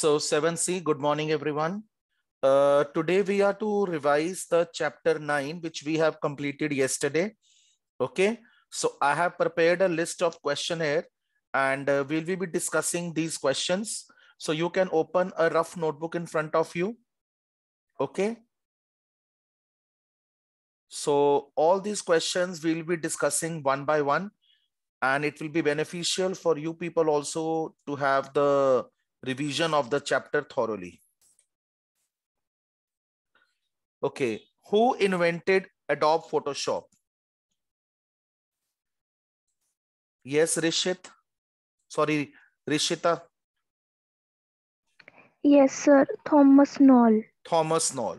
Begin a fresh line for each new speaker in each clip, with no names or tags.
So 7C, good morning, everyone. Uh, today we are to revise the chapter 9, which we have completed yesterday. Okay. So I have prepared a list of questionnaire here and uh, we'll be discussing these questions. So you can open a rough notebook in front of you. Okay. So all these questions we'll be discussing one by one and it will be beneficial for you people also to have the revision of the chapter thoroughly. Okay, who invented Adobe Photoshop? Yes, Rishit. Sorry, Rishita.
Yes, sir. Thomas Knoll.
Thomas Knoll.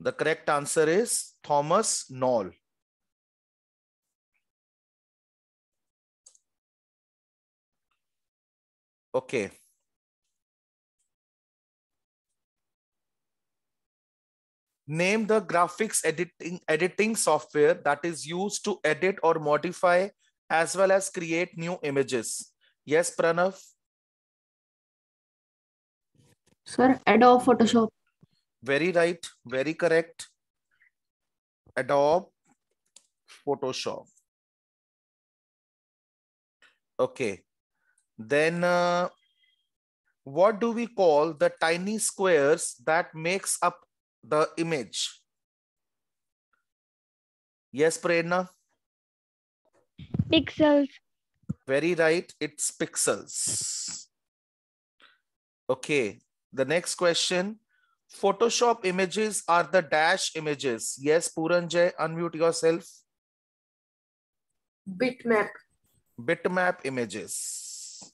The correct answer is Thomas Knoll. Okay. name the graphics editing, editing software that is used to edit or modify as well as create new images. Yes, Pranav?
Sir, Adobe Photoshop.
Very right, very correct. Adobe Photoshop. Okay. Then uh, what do we call the tiny squares that makes up the image. Yes, Prerna? Pixels. Very right. It's pixels. Okay. The next question. Photoshop images are the dash images. Yes, Puranjay, unmute yourself. Bitmap. Bitmap images.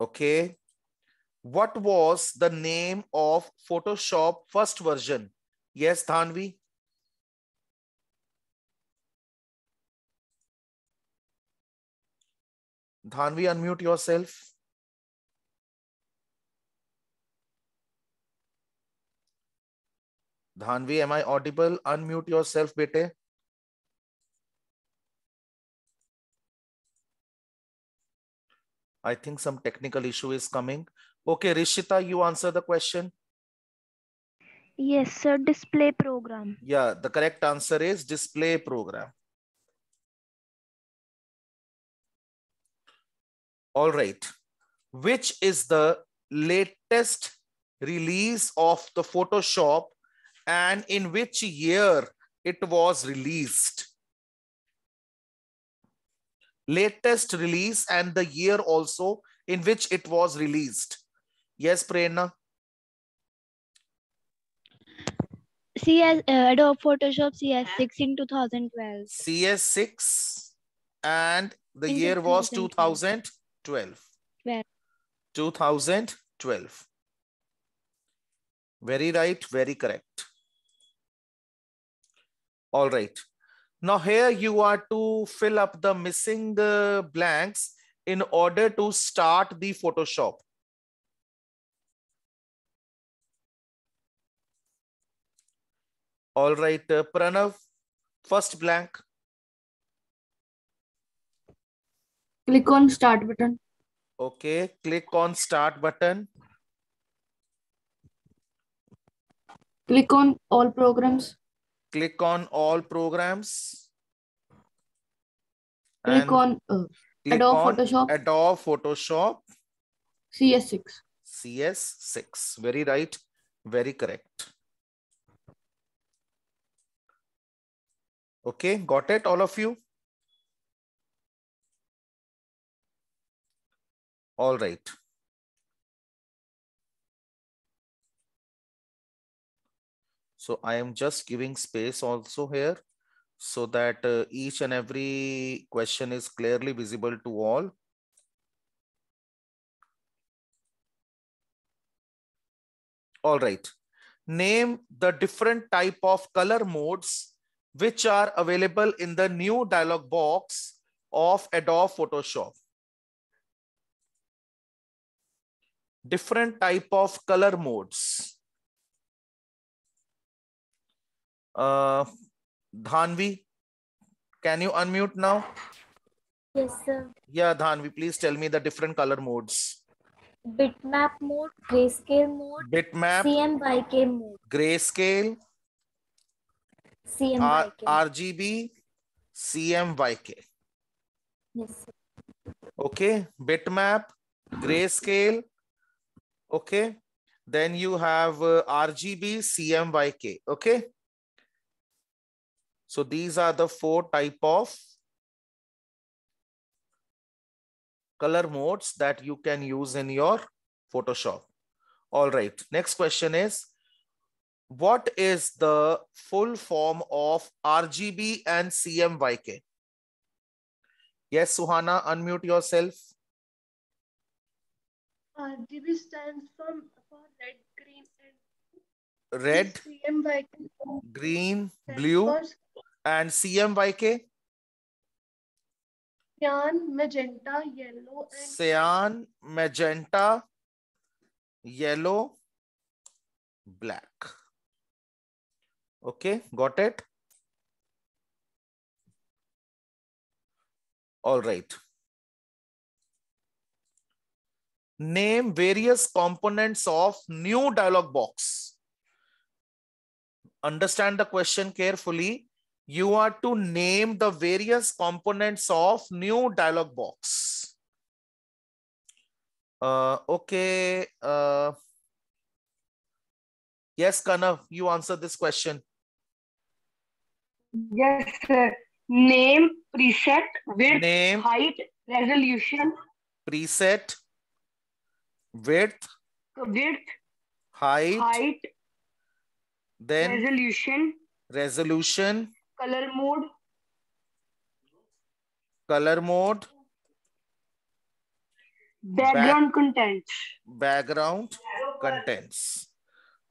Okay what was the name of Photoshop first version? Yes, Thanvi.
Thanvi, unmute yourself.
Dhanvi, am I audible? Unmute yourself, bete. I think some technical issue is coming. Okay, Rishita, you answer the question.
Yes, sir. Display program.
Yeah, the correct answer is display program. All right. Which is the latest release of the Photoshop and in which year it was released? Latest release and the year also in which it was released. Yes, Prerna.
CS uh, Adobe Photoshop CS6 in 2012.
CS6 and the in year 2012. was 2012. 2012. Very right, very correct. All right. Now here you are to fill up the missing uh, blanks in order to start the Photoshop. All right, uh, Pranav, first blank.
Click on start button.
Okay, click on start button.
Click on all programs.
Click on all programs.
Click on uh, click Adobe on Photoshop.
Adobe Photoshop. CS6. CS6. Very right. Very correct.
Okay, got it, all of you? All right. So I am just giving space also
here so that uh, each and every question is clearly visible to all. All right. Name the different type of color modes which are available in the new dialog box of Adobe Photoshop.
Different type of color modes. Uh,
Dhanvi, can you unmute now? Yes, sir. Yeah, Dhanvi, please tell me the different color modes.
Bitmap mode, grayscale mode, bitmap, CMYK mode,
grayscale, RGB CMYK. Yes. Okay. Bitmap, grayscale. Okay. Then you have uh, RGB CMYK. Okay. So these are the four type of color modes that you can use in your Photoshop. All right. Next question is what is the full form of RGB and CMYK? Yes, Suhana, unmute yourself.
RGB stands for, for red, green, and red, CMYK,
green, blue, for... and CMYK.
Cyan, magenta, yellow, and
cyan, magenta, yellow,
black. Okay, got it? All right.
Name various components of new dialog box. Understand the question carefully. You are to name the various components of new dialog box. Uh, okay. Uh, yes, Kanav, you answer this question.
Yes, Name, preset, width, Name, height, resolution.
Preset, width, width, height, height, then
resolution,
resolution,
color mode,
color mode,
background Back, contents,
background contents.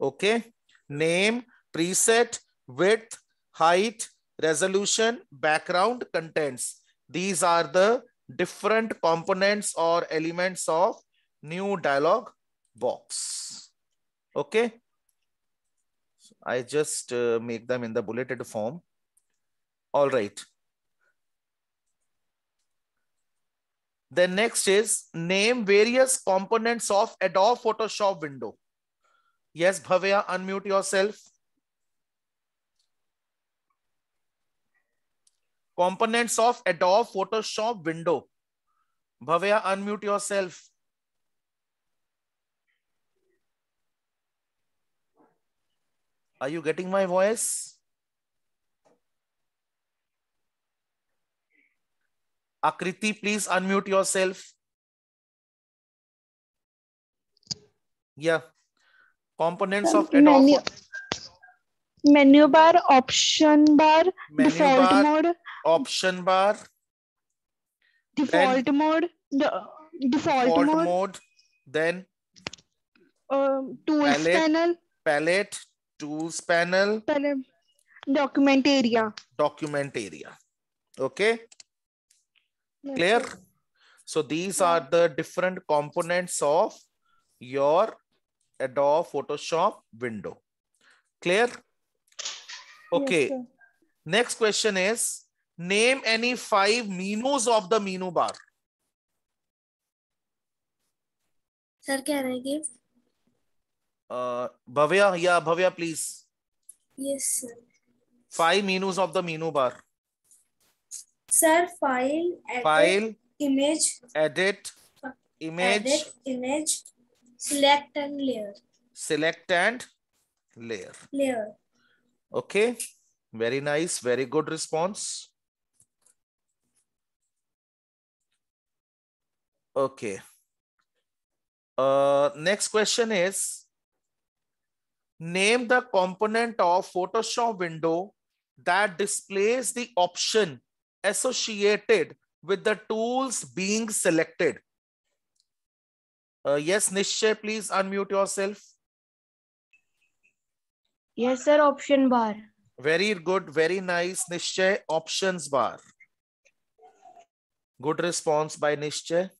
Okay, name, preset, width, height, resolution, background, contents. These are the different components or elements of new dialog box. Okay. So I just uh, make them in the bulleted form. All right. Then next is name various components of Adobe Photoshop window. Yes, Bhavya, unmute yourself. components of Adobe Photoshop window. Bhavya, unmute yourself. Are you getting my voice? Akriti, please unmute yourself. Yeah. Components of Adobe.
Menu bar, option bar, menu default bar, mode,
option bar. Default then, mode.
The default, default mode. mode. Then um, tools palette, panel.
Palette, tools panel.
Palette. Document area.
Document area. Okay. Yes. Clear? So these are the different components of your Adobe Photoshop window. Clear? Okay. Yes, Next question is name any five Minos of the Mino bar.
Sir, can I give?
Uh, Bhavya, yeah, Bhavya, please. Yes, sir. Five Minos of the Mino bar.
Sir, file, edit, file, image,
edit, image, edit,
image, select and layer.
Select and layer. Layer. Okay. Very nice. Very good response. Okay. Uh, next question is, name the component of Photoshop window that displays the option associated with the tools being selected. Uh, yes, Nishay, please unmute yourself.
Yes, sir, option bar.
Very good, very nice, Nishay, options bar. Good response by Nishay.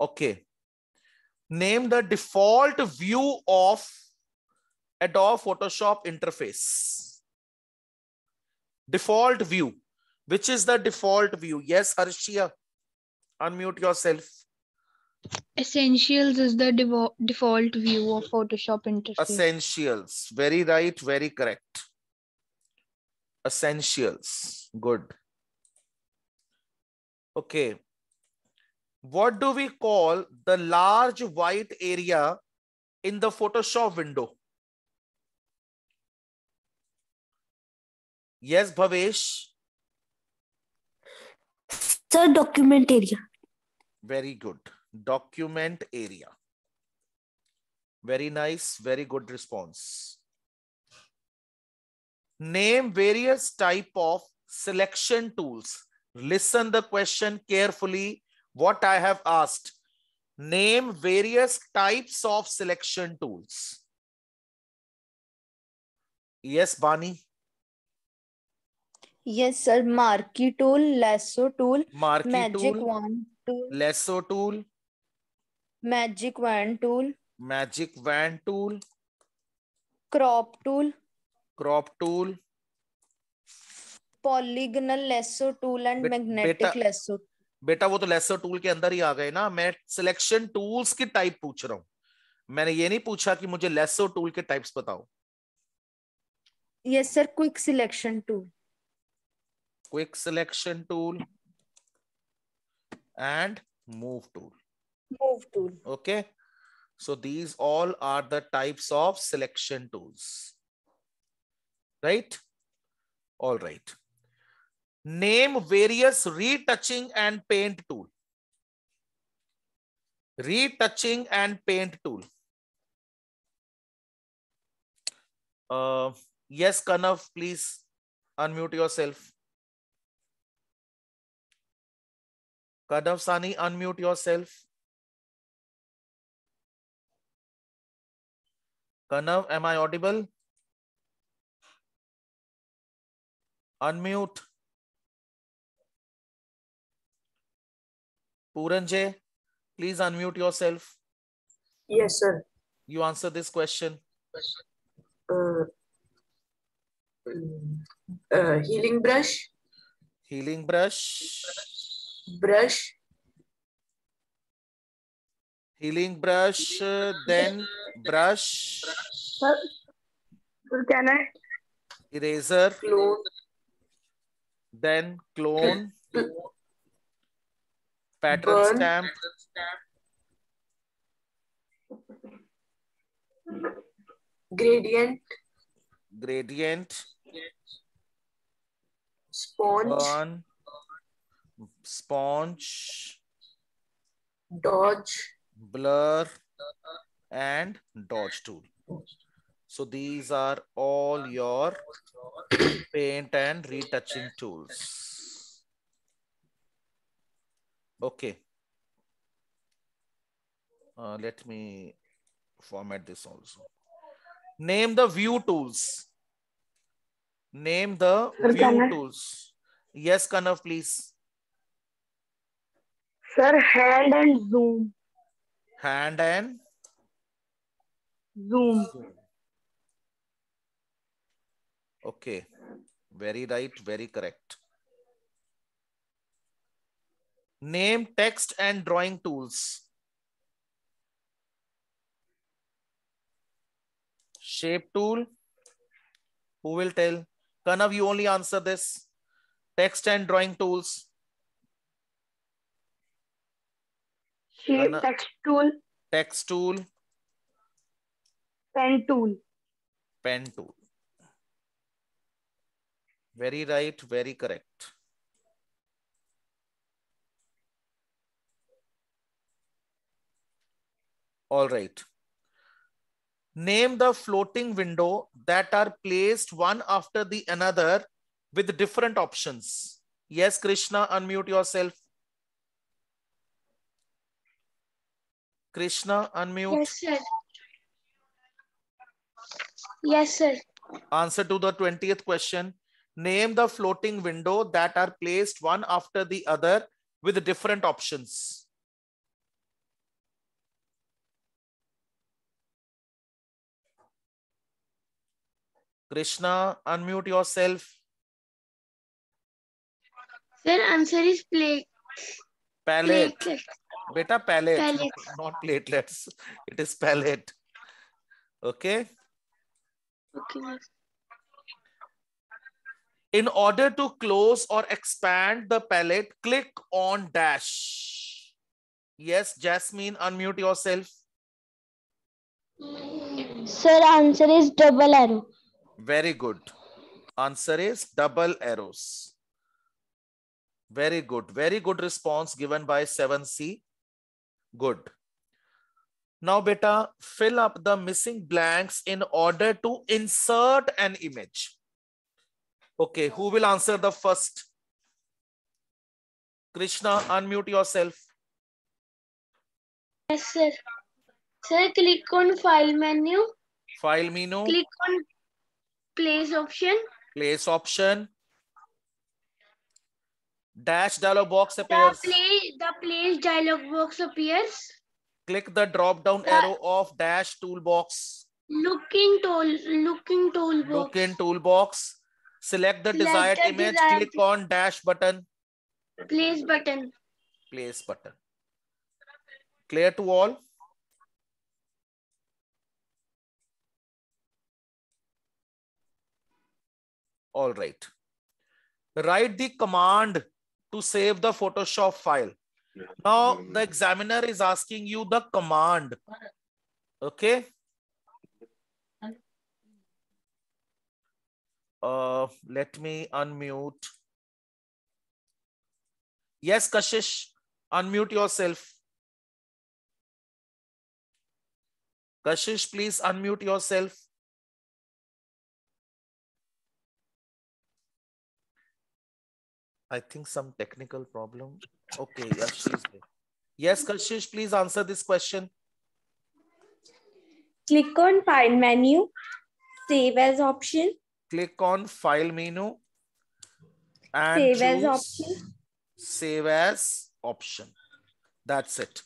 Okay. Name the default view of Adobe Photoshop interface. Default view. Which is the default view? Yes, Arshia. Unmute yourself.
Essentials is the default view of Photoshop interface.
Essentials. Very right. Very correct. Essentials. Good. Okay what do we call the large white area in the Photoshop window? Yes, Bhavesh.
Sir, document area.
Very good. Document area. Very nice. Very good response. Name various type of selection tools. Listen the question carefully what I have asked. Name various types of selection tools. Yes, Bani.
Yes, sir. Marquee tool, lasso tool, Marquee magic tool, wand tool,
lasso tool,
magic wand tool,
magic wand tool,
crop tool,
crop tool,
polygonal lasso tool, and magnetic lasso
बेटा वो तो laser tool के अंदर ही आ गए ना मैं selection tools की type पूछ रहा हूं मैंने ये नहीं पूछा कि मुझे लेसो टूल के टाइप्स बताओ
yes sir quick selection tool
quick selection tool and move tool move tool okay so these all are the types of selection tools right all right name various retouching and paint tool retouching and paint tool uh, yes kanav please unmute yourself
kanav sani unmute yourself kanav am i audible unmute Puran please unmute yourself. Yes, sir.
You answer this question. Uh, uh, healing brush. Healing brush. Brush. Healing brush, then brush.
Sir, can I?
Eraser. Clone. Then clone pattern Burn. stamp.
Gradient.
Gradient. Sponge. Burn. Sponge. Dodge. Blur. And dodge tool. So these are all your paint and retouching tools. Okay. Uh, let me format this also. Name the view tools. Name the Sir, view tools. Yes, Kanav, please.
Sir, hand and zoom.
Hand and? zoom. Okay. Very right, very correct. Name text and drawing tools. Shape tool. Who will tell? Kanav, you only answer this. Text and drawing tools. Shape Kanav, text tool. Text tool.
Pen tool.
Pen tool. Very right, very correct. All right. Name the floating window that are placed one after the another with different options. Yes, Krishna, unmute yourself. Krishna, unmute. Yes,
sir. Yes, sir.
Answer to the 20th question. Name the floating window that are placed one after the other with different options. Krishna, unmute yourself.
Sir, answer is plate.
Palette. Platelet. Beta, palette. palette. not platelets. It is palette. Okay? Okay. In order to close or expand the palette, click on dash. Yes, Jasmine, unmute yourself.
Sir, answer is double arrow.
Very good. Answer is double arrows. Very good. Very good response given by 7C. Good. Now, beta, fill up the missing blanks in order to insert an image. Okay, who will answer the first? Krishna, unmute yourself.
Yes, sir. Sir, click on file menu.
File menu. Click
on place option
place option dash dialog box appears the
place, the place dialog box appears
click the drop down the, arrow of dash toolbox
looking tool looking toolbox look
in toolbox select the select desired the image desired click on dash button
place button
place button clear to all All right. Write the command to save the Photoshop file. Now the examiner is asking you the command. Okay. Uh, let me unmute.
Yes, Kashish, unmute yourself. Kashish, please unmute yourself. I think some technical problem.
Okay, yes, she's there. Yes, Kashish, please answer this question.
Click on File menu, Save as option.
Click on File menu and Save as option. Save as option. That's it.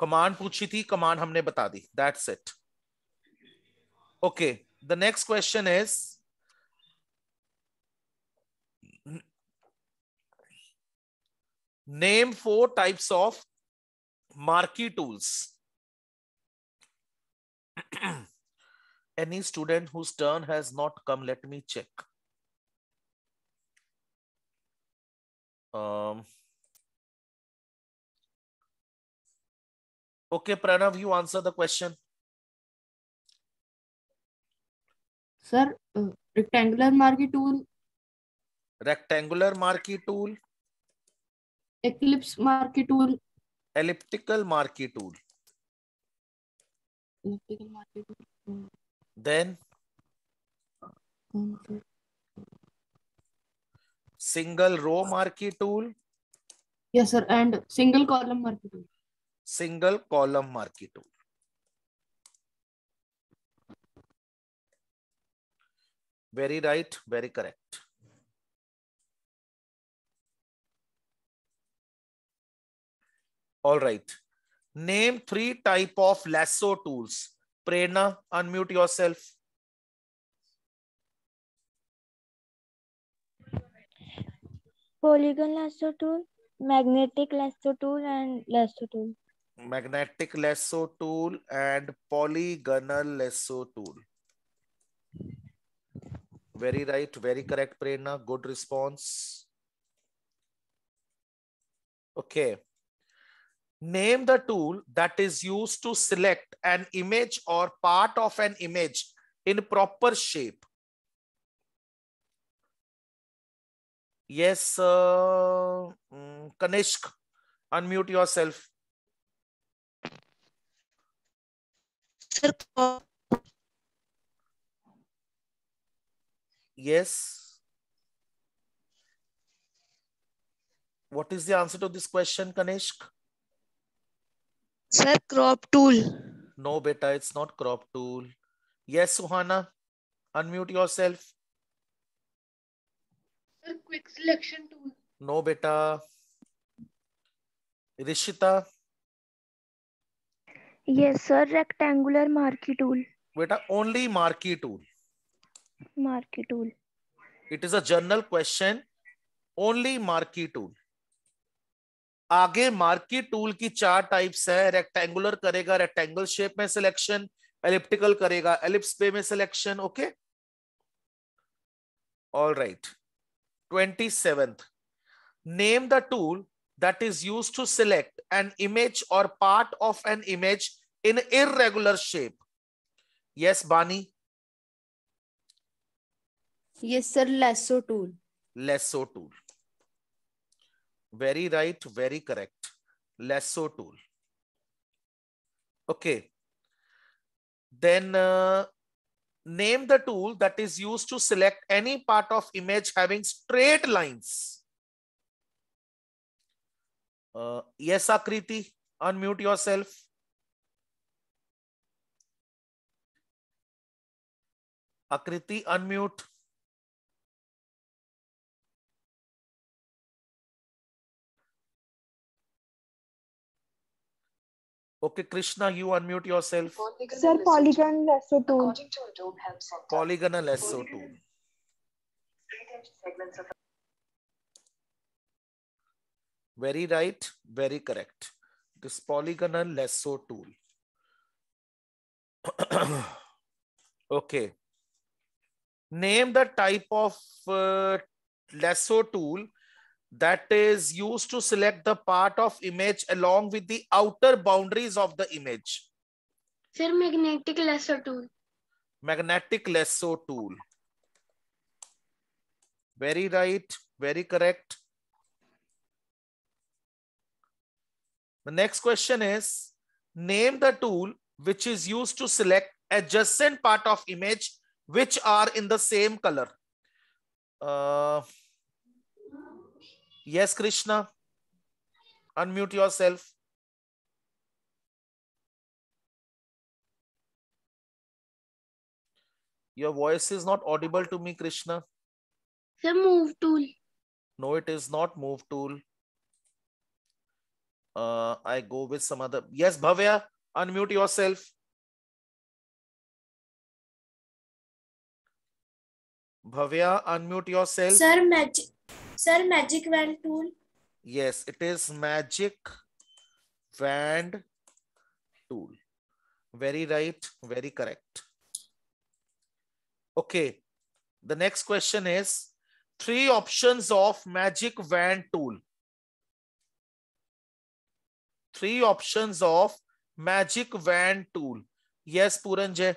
Command पूछी थी command हमने बता दी that's it okay the next question is Name four types of marquee tools. Any student whose turn has not come, let me
check. Um, okay, Pranav, you answer the question. Sir, uh, rectangular marquee tool.
Rectangular marquee tool.
Eclipse marquee tool
elliptical marquee tool then single row marquee tool
yes sir and single column marquee tool
single column marquee tool very right very correct All right. Name three type of lasso tools. Prerna, unmute yourself.
Polygon lasso tool, magnetic lasso tool and lasso tool.
Magnetic lasso tool and polygonal lasso tool. Very right, very correct, Prerna. Good response. Okay. Name the tool that is used to select an image or part of an image in proper shape. Yes, uh, Kanishk, unmute yourself. Yes. What is the answer to this question, Kanishk?
Sir crop tool
no बेटा it's not crop tool yes Suhana unmute yourself
sir quick selection tool
no बेटा Rishita
yes sir rectangular marquee tool
बेटा only marquee tool
marquee tool
it is a general question only marquee tool आगे marquee tool की चार types है rectangular करेगा rectangle shape में selection elliptical करेगा ellipse पे में selection okay all right twenty seventh name the tool that is use to select an image और part of an image in irregular shape yes Bani
yes sir lasso tool
lasso tool Very right, very correct. Lasso tool. Okay. Then uh, name the tool that is used to select any part of image having straight lines. Uh, yes, Akriti, unmute yourself.
Akriti, unmute. Okay, Krishna, you unmute yourself. Polygonal Sir,
polygon lasso tool.
polygonal
Very right, very correct. This polygonal lasso tool. okay. Name the type of uh, lasso tool that is used to select the part of image along with the outer boundaries of the image.
Sir, magnetic lasso tool.
Magnetic lasso tool. Very right, very correct. The next question is, name the tool which is used to select adjacent part of image which are in the same color. Uh, Yes, Krishna. Unmute yourself. Your voice is not audible to me, Krishna.
The move tool.
No, it is not move tool. Uh, I go with some other. Yes, Bhavya, unmute yourself. Bhavya, unmute yourself. Sir, magic.
Sir, magic wand tool?
Yes, it is magic wand tool. Very right, very correct. Okay, the next question is three options of magic wand tool. Three options of magic wand tool. Yes, Puranjay.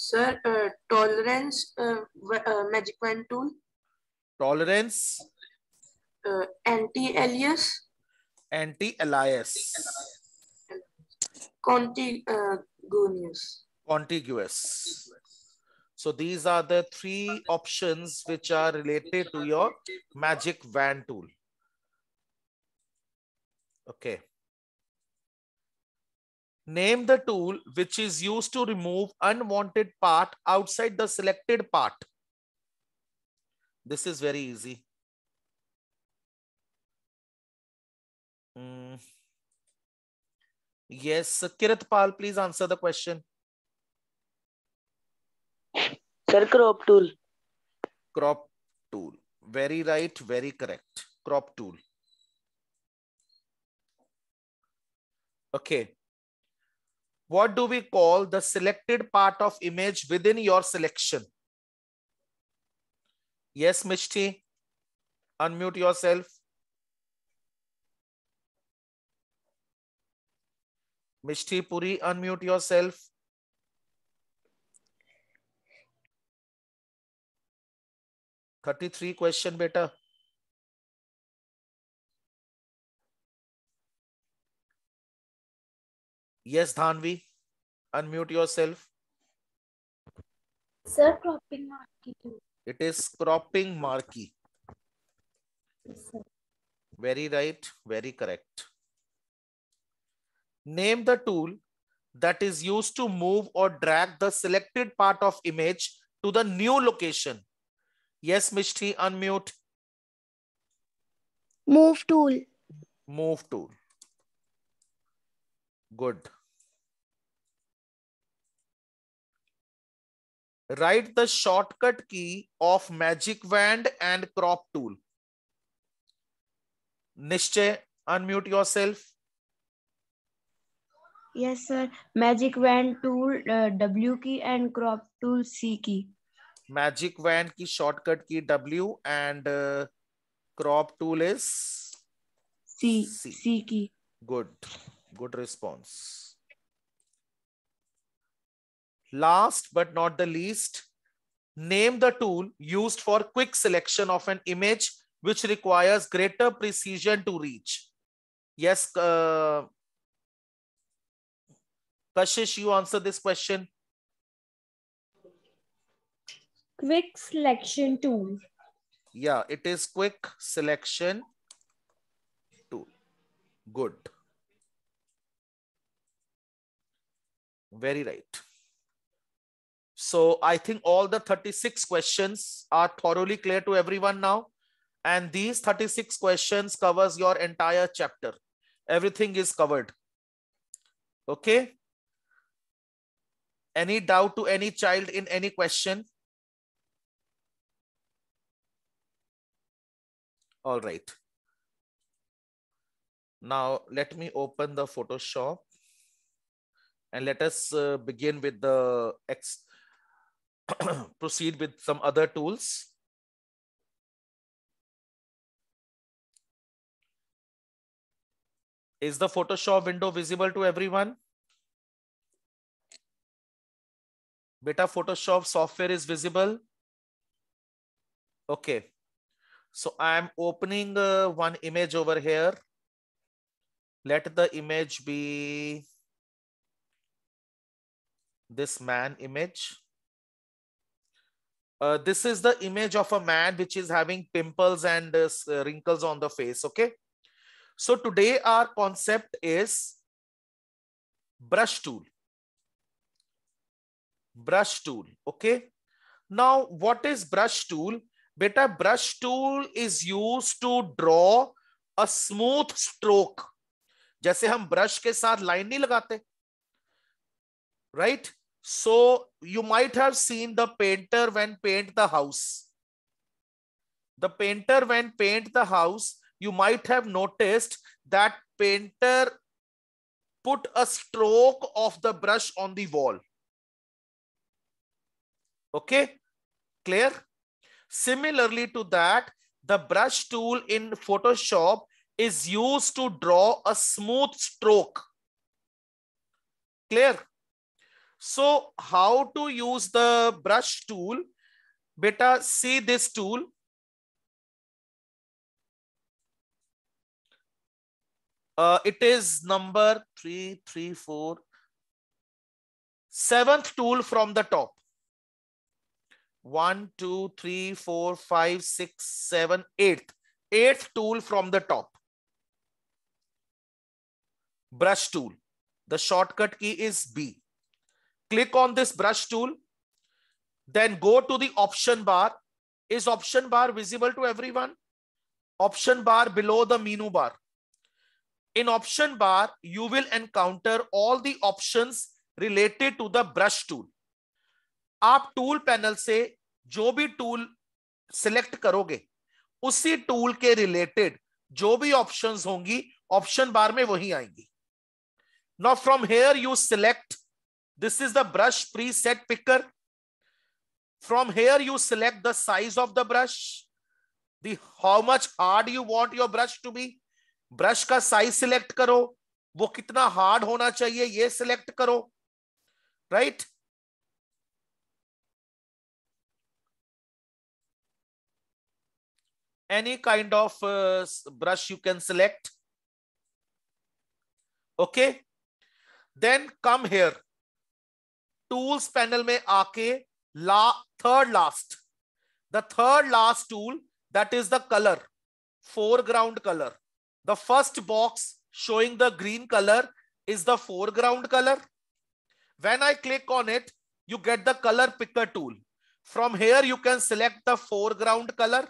Sir, uh, tolerance uh, uh, magic wand tool. Tolerance. Uh, anti-alias.
Anti-alias. Contiguous. Uh, Contiguous. So these are the three options which are related to your magic wand tool. Okay. Name the tool which is used to remove unwanted part outside the selected part. This is very easy. Mm. Yes, Kiratpal, please answer the question. Sir, crop tool. Crop tool. Very right, very correct. Crop tool. Okay what do we call the selected part of image within your selection? Yes, Mishti, unmute yourself. Mishti Puri, unmute yourself.
Thirty-three question, beta. Yes, Dhanvi, unmute yourself. Sir, cropping marquee.
It is cropping marquee. Yes, very right, very correct. Name the tool that is used to move or drag the selected part of image to the new location. Yes, Mishti, unmute.
Move tool.
Move tool. Good. write the shortcut key of magic wand and crop tool. Nishche, unmute yourself.
Yes, sir. Magic wand tool uh, W key and crop tool C key.
Magic wand key shortcut key W and uh, crop tool is C. C. C key. Good. Good response. Last but not the least, name the tool used for quick selection of an image which requires greater precision to reach. Yes, uh, Kashish, you answer this question.
Quick selection tool.
Yeah, it is quick selection tool. Good. Very right. So I think all the 36 questions are thoroughly clear to everyone now. And these 36 questions covers your entire chapter. Everything is covered. Okay. Any doubt to any child in any question? All right. Now let me open the Photoshop and let us uh, begin with the X proceed with some other tools. Is the Photoshop window visible to everyone? Beta Photoshop software is visible. Okay. So I'm opening uh, one image over here. Let the image be this man image uh, this is the image of a man which is having pimples and uh, uh, wrinkles on the face okay so today our concept is brush tool brush tool okay now what is brush tool beta brush tool is used to draw a smooth stroke जैसे हम brush के साथ line नहीं लगाते right? So you might have seen the painter when paint the house. The painter when paint the house, you might have noticed that painter put a stroke of the brush on the wall. Okay, clear? Similarly to that, the brush tool in Photoshop is used to draw a smooth stroke. Clear? So how to use the brush tool? Beta, see this tool. Uh, it is number three, three, four, seventh tool from the top. One, two, three, four, five, six, seven, eighth. Eighth tool from the top. Brush tool. The shortcut key is B. click on this brush tool then go to the option bar is option bar visible to everyone option bar below the menu bar in option bar you will encounter all the options related to the brush tool aap tool panel se jo bhi tool select karoge usi tool ke related jo bhi options hongi option bar mein wahi aayengi now from here you select This is the brush preset picker. From here, you select the size of the brush, the how much hard you want your brush to be. Brush का size select करो वो कितना hard होना चाहिए
ये select करो right? Any kind of uh,
brush you can select. Okay. Then come here. Tools panel में आके ला third last the third last tool that is the colour foreground colour the first box showing the green colour is the foreground colour when I click on it you get the colour picker tool from here you can select the foreground colour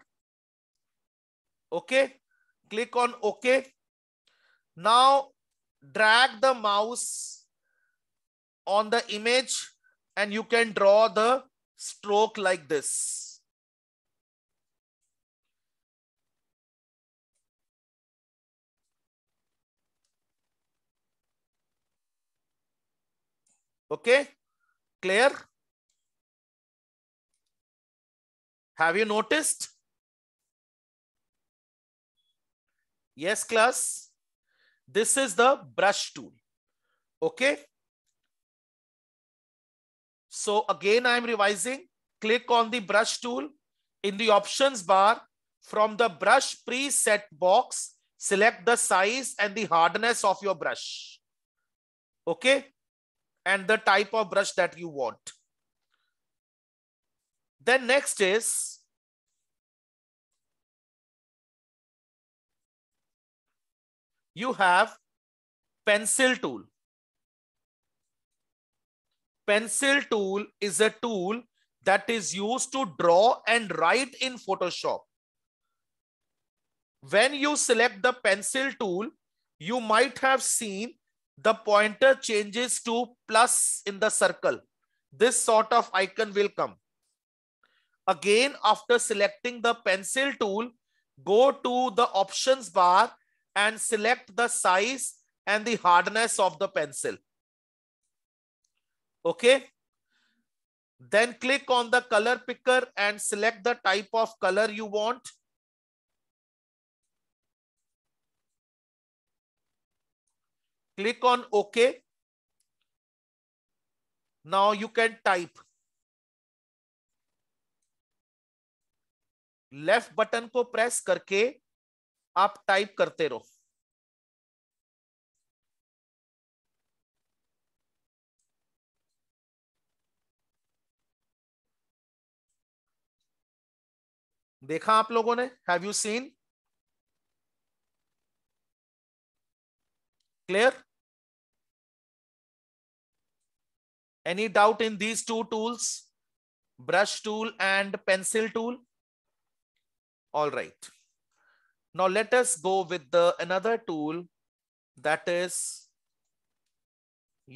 okay click on okay now drag the mouse on the image and you can draw the stroke
like this. Okay, clear? Have you noticed?
Yes, class. This is the brush tool. Okay. So again, I'm revising. Click on the brush tool. In the options bar, from the brush preset box, select the size and the hardness of your brush. Okay? And the type of brush that you want.
Then next is you have pencil tool.
Pencil tool is a tool that is used to draw and write in Photoshop. When you select the pencil tool, you might have seen the pointer changes to plus in the circle. This sort of icon will come. Again, after selecting the pencil tool, go to the options bar and select the size and the hardness of the pencil. okay then click on the color picker and select the type of color you want click on okay now you can type left button ko press karke
aap type karte raho देखा आप लोगों ने have you seen clear
any doubt in these two tools brush tool and pencil tool all right now let us go with the another tool that is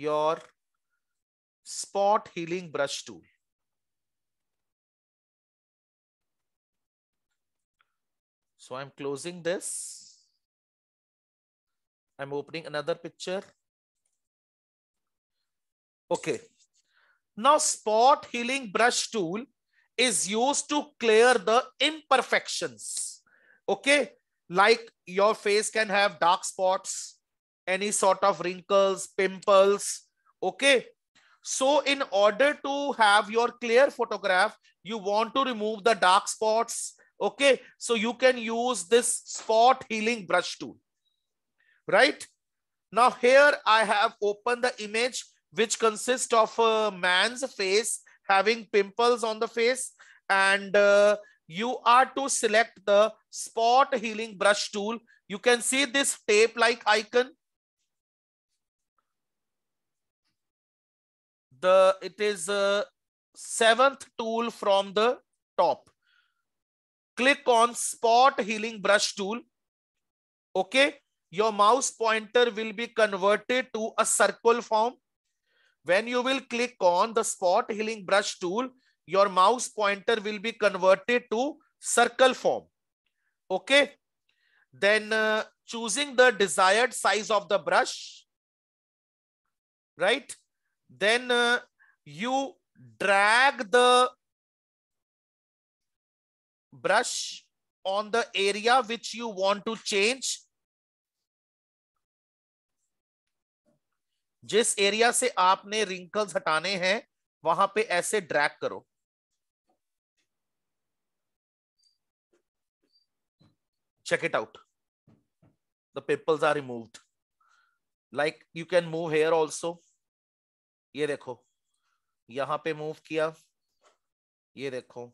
your spot healing brush tool
So I'm closing this. I'm opening another picture.
Okay. Now spot healing brush tool is used to clear the imperfections. Okay. Like your face can have dark spots, any sort of wrinkles, pimples. Okay. So in order to have your clear photograph, you want to remove the dark spots, Okay, so you can use this spot healing brush tool, right? Now here I have opened the image which consists of a man's face having pimples on the face and uh, you are to select the spot healing brush tool. You can see this tape like icon. The, it is a uh, seventh tool from the top click on spot healing brush tool. Okay. Your mouse pointer will be converted to a circle form. When you will click on the spot healing brush tool, your mouse pointer will be converted to circle form. Okay. Then uh, choosing the desired size of the brush. Right. Then uh, you drag the brush on the area which you want to change जिस area से आपने wrinkles हटाने हैं वहां पे ऐसे drag करो check it out the pimples are removed like you can move here also ये देखो यहां पे मूव किया ये देखो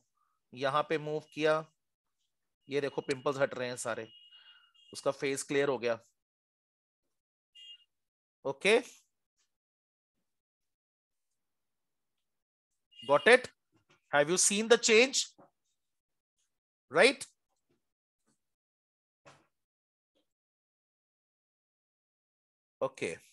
यहाँ पे मूव किया ये देखो पिंपल्स हट रहे हैं सारे उसका फेस क्लियर हो गया okay
got it have you seen the change right okay okay.